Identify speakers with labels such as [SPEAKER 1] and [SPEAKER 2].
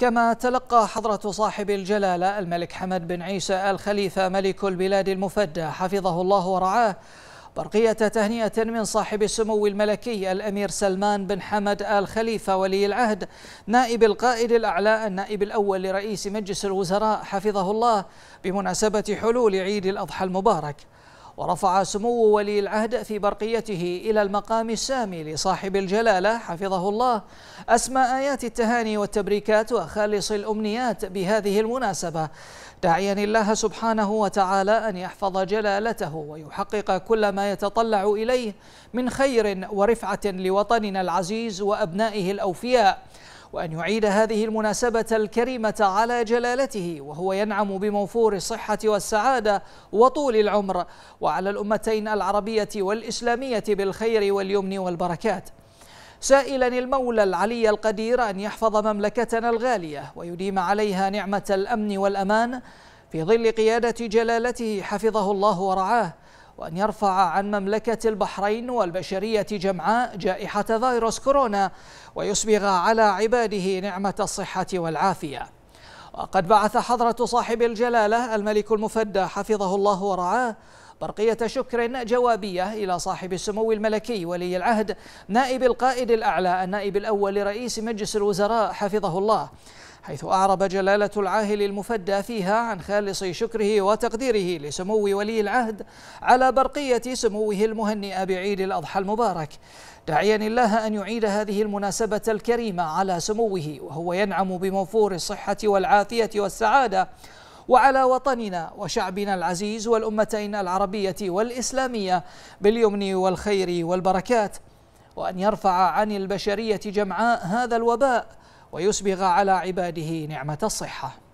[SPEAKER 1] كما تلقى حضرة صاحب الجلالة الملك حمد بن عيسى الخليفة ملك البلاد المفدى حفظه الله ورعاه برقية تهنئة من صاحب السمو الملكي الأمير سلمان بن حمد آل خليفة ولي العهد نائب القائد الأعلى النائب الأول لرئيس مجلس الوزراء حفظه الله بمناسبة حلول عيد الأضحى المبارك ورفع سمو ولي العهد في برقيته إلى المقام السامي لصاحب الجلالة حفظه الله أسمى آيات التهاني والتبريكات وخالص الأمنيات بهذه المناسبة داعيا الله سبحانه وتعالى أن يحفظ جلالته ويحقق كل ما يتطلع إليه من خير ورفعة لوطننا العزيز وأبنائه الأوفياء وأن يعيد هذه المناسبة الكريمة على جلالته وهو ينعم بموفور الصحة والسعادة وطول العمر وعلى الأمتين العربية والإسلامية بالخير واليمن والبركات سائلا المولى العلي القدير أن يحفظ مملكتنا الغالية ويديم عليها نعمة الأمن والأمان في ظل قيادة جلالته حفظه الله ورعاه وأن يرفع عن مملكة البحرين والبشرية جمعاء جائحة فيروس كورونا ويسبغ على عباده نعمة الصحة والعافية وقد بعث حضرة صاحب الجلالة الملك المفدى حفظه الله ورعاه برقية شكر جوابية إلى صاحب السمو الملكي ولي العهد نائب القائد الأعلى النائب الأول لرئيس مجلس الوزراء حفظه الله حيث أعرب جلالة العاهل المفدى فيها عن خالص شكره وتقديره لسمو ولي العهد على برقية سموه المهنئة بعيد الأضحى المبارك داعيا الله أن يعيد هذه المناسبة الكريمة على سموه وهو ينعم بموفور الصحة والعافية والسعادة وعلى وطننا وشعبنا العزيز والأمتين العربية والإسلامية باليمن والخير والبركات وأن يرفع عن البشرية جمعاء هذا الوباء ويسبغ على عباده نعمة الصحة